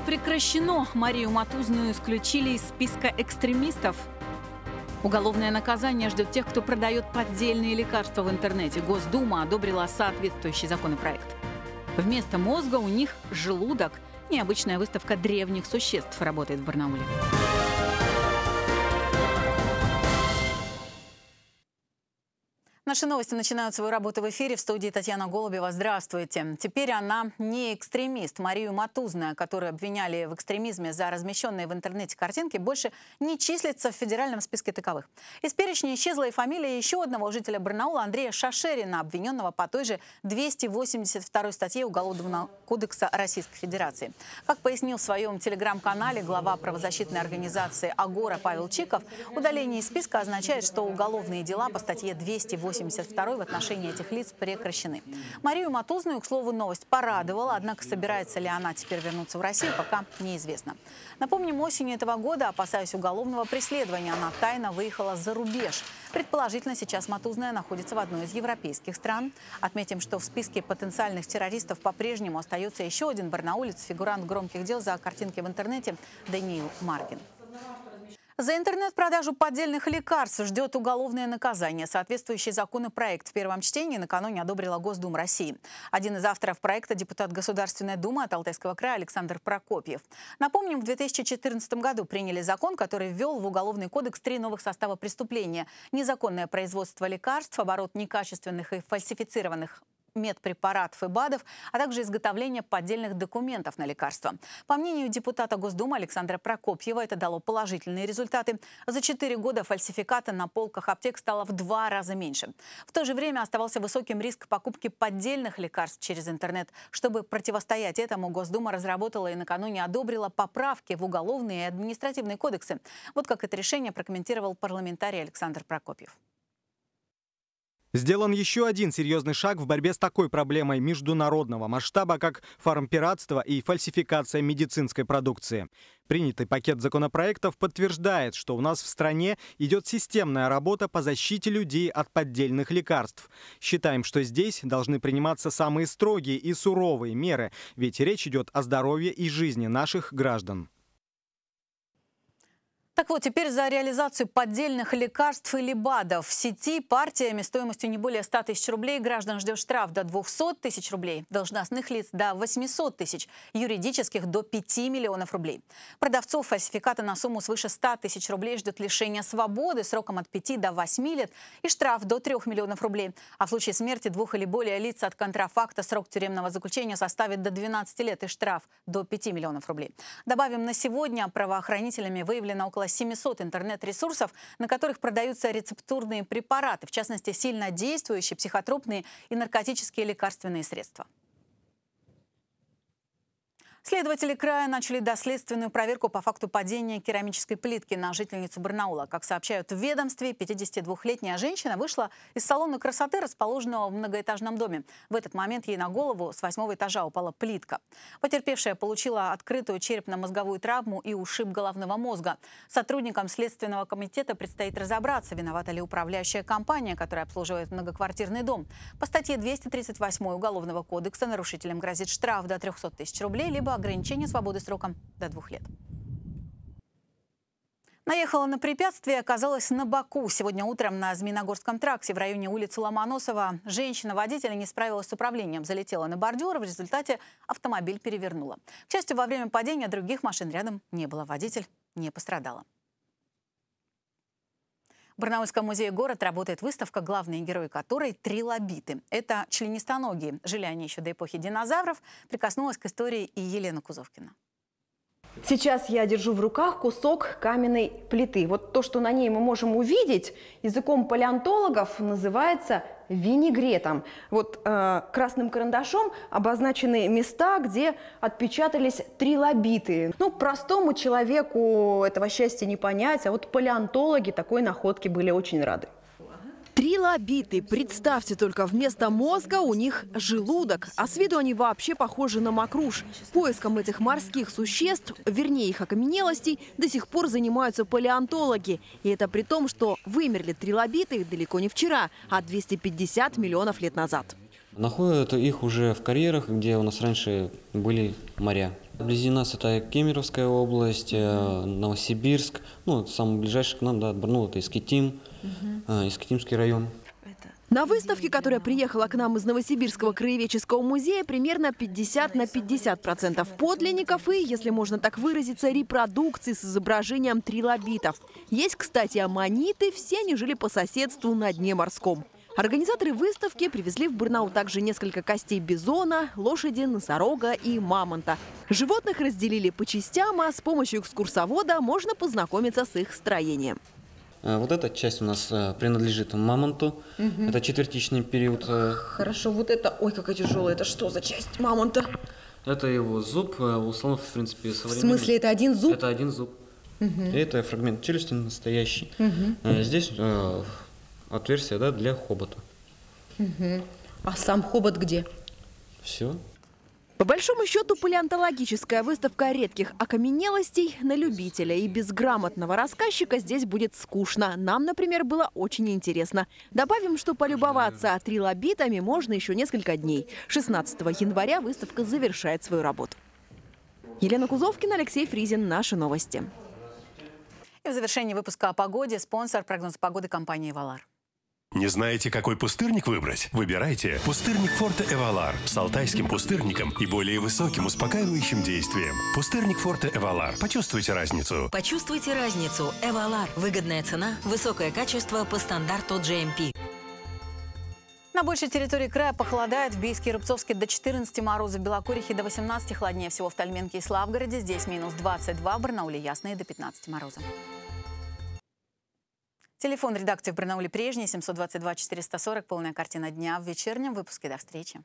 прекращено. Марию Матузную исключили из списка экстремистов. Уголовное наказание ждет тех, кто продает поддельные лекарства в интернете. Госдума одобрила соответствующий законопроект. Вместо мозга у них желудок. Необычная выставка древних существ работает в Барнауле. Наши новости начинают свою работу в эфире. В студии Татьяна Голубева. Здравствуйте. Теперь она не экстремист. Марию Матузная, которую обвиняли в экстремизме за размещенные в интернете картинки, больше не числится в федеральном списке таковых. Из перечня исчезла и фамилия еще одного жителя Барнаула Андрея Шашерина, обвиненного по той же 282 статье Уголовного кодекса Российской Федерации. Как пояснил в своем телеграм-канале глава правозащитной организации «Агора» Павел Чиков, удаление из списка означает, что уголовные дела по статье 282 72 в отношении этих лиц прекращены. Марию Матузную, к слову, новость порадовала, однако собирается ли она теперь вернуться в Россию, пока неизвестно. Напомним, осенью этого года, опасаясь уголовного преследования, она тайно выехала за рубеж. Предположительно, сейчас Матузная находится в одной из европейских стран. Отметим, что в списке потенциальных террористов по-прежнему остается еще один барнаулец, фигурант громких дел за картинки в интернете Даниил Маркин. За интернет-продажу поддельных лекарств ждет уголовное наказание. Соответствующий законопроект в первом чтении накануне одобрила Госдума России. Один из авторов проекта – депутат Государственной Думы от Алтайского края Александр Прокопьев. Напомним, в 2014 году приняли закон, который ввел в Уголовный кодекс три новых состава преступления – незаконное производство лекарств, оборот некачественных и фальсифицированных медпрепаратов и БАДов, а также изготовление поддельных документов на лекарства. По мнению депутата Госдумы Александра Прокопьева, это дало положительные результаты. За 4 года фальсификаты на полках аптек стало в два раза меньше. В то же время оставался высоким риск покупки поддельных лекарств через интернет. Чтобы противостоять этому, Госдума разработала и накануне одобрила поправки в уголовные и административные кодексы. Вот как это решение прокомментировал парламентарий Александр Прокопьев. Сделан еще один серьезный шаг в борьбе с такой проблемой международного масштаба, как фармпиратство и фальсификация медицинской продукции. Принятый пакет законопроектов подтверждает, что у нас в стране идет системная работа по защите людей от поддельных лекарств. Считаем, что здесь должны приниматься самые строгие и суровые меры, ведь речь идет о здоровье и жизни наших граждан. Так вот, теперь за реализацию поддельных лекарств или БАДов в сети партиями стоимостью не более 100 тысяч рублей граждан ждет штраф до 200 тысяч рублей, должностных лиц до 800 тысяч, юридических до 5 миллионов рублей. Продавцов фальсификата на сумму свыше 100 тысяч рублей ждет лишение свободы сроком от 5 до 8 лет и штраф до 3 миллионов рублей. А в случае смерти двух или более лиц от контрафакта срок тюремного заключения составит до 12 лет и штраф до 5 миллионов рублей. Добавим, на сегодня правоохранителями выявлено около 700 интернет-ресурсов, на которых продаются рецептурные препараты, в частности, сильно действующие психотропные и наркотические лекарственные средства. Следователи края начали доследственную проверку по факту падения керамической плитки на жительницу Барнаула. Как сообщают в ведомстве, 52-летняя женщина вышла из салона красоты, расположенного в многоэтажном доме. В этот момент ей на голову с восьмого этажа упала плитка. Потерпевшая получила открытую черепно-мозговую травму и ушиб головного мозга. Сотрудникам Следственного комитета предстоит разобраться, виновата ли управляющая компания, которая обслуживает многоквартирный дом. По статье 238 Уголовного кодекса нарушителям грозит штраф до 300 тысяч рублей, либо либо ограничение свободы сроком до двух лет. Наехала на препятствие оказалась на боку. Сегодня утром на Зминогорском тракте в районе улицы Ломоносова женщина-водитель не справилась с управлением. Залетела на бордюр, в результате автомобиль перевернула. К счастью, во время падения других машин рядом не было. Водитель не пострадала. В Барнаульском музее город работает выставка, главные герои которой – трилобиты. Это членистоногие. Жили они еще до эпохи динозавров. Прикоснулась к истории и Елена Кузовкина. Сейчас я держу в руках кусок каменной плиты. Вот то, что на ней мы можем увидеть, языком палеонтологов называется винегретом. Вот э, красным карандашом обозначены места, где отпечатались трилобиты. Ну, простому человеку этого счастья не понять, а вот палеонтологи такой находке были очень рады. Трилобиты. Представьте только, вместо мозга у них желудок. А с виду они вообще похожи на мокруш. Поиском этих морских существ, вернее их окаменелостей, до сих пор занимаются палеонтологи. И это при том, что вымерли трилобиты далеко не вчера, а 250 миллионов лет назад. Находят их уже в карьерах, где у нас раньше были моря. Вблизи нас это Кемеровская область, э, Новосибирск, ну, самый ближайший к нам, да, ну, это Искитим, а, Искитимский район. На выставке, которая приехала к нам из Новосибирского краеведческого музея, примерно 50 на 50 процентов подлинников и, если можно так выразиться, репродукции с изображением трилобитов. Есть, кстати, аммониты, все они жили по соседству на дне морском. Организаторы выставки привезли в Бурнау также несколько костей бизона, лошади, носорога и мамонта. Животных разделили по частям, а с помощью экскурсовода можно познакомиться с их строением. Э, вот эта часть у нас э, принадлежит мамонту. Угу. Это четвертичный период. Э. Хорошо, вот это, ой, какая тяжелая, это что за часть мамонта? Это его зуб, у слонов, в принципе, современный. В смысле, это один зуб? Это один зуб. Угу. И это фрагмент челюсти настоящий. Угу. Здесь отверстие да, для хобота. Угу. А сам хобот где? Все. По большому счету, палеонтологическая выставка редких окаменелостей на любителя и безграмотного рассказчика здесь будет скучно. Нам, например, было очень интересно. Добавим, что полюбоваться трилобитами можно еще несколько дней. 16 января выставка завершает свою работу. Елена Кузовкина, Алексей Фризин. Наши новости. И в завершении выпуска о погоде спонсор прогноза погоды компании «Валар». Не знаете, какой пустырник выбрать? Выбирайте пустырник Форте Эвалар с алтайским пустырником и более высоким успокаивающим действием. Пустырник Форте Эвалар. Почувствуйте разницу. Почувствуйте разницу. Эвалар. Выгодная цена, высокое качество по стандарту GMP. На большей территории края похолодает. В Бийске и Рубцовске до 14 мороза, в Белокурихе до 18, холоднее всего в Тальменке и Славгороде. Здесь минус 22, в Барнауле ясные до 15 мороза. Телефон редакции в Барнауле прежний, 722-440. Полная картина дня в вечернем выпуске. До встречи.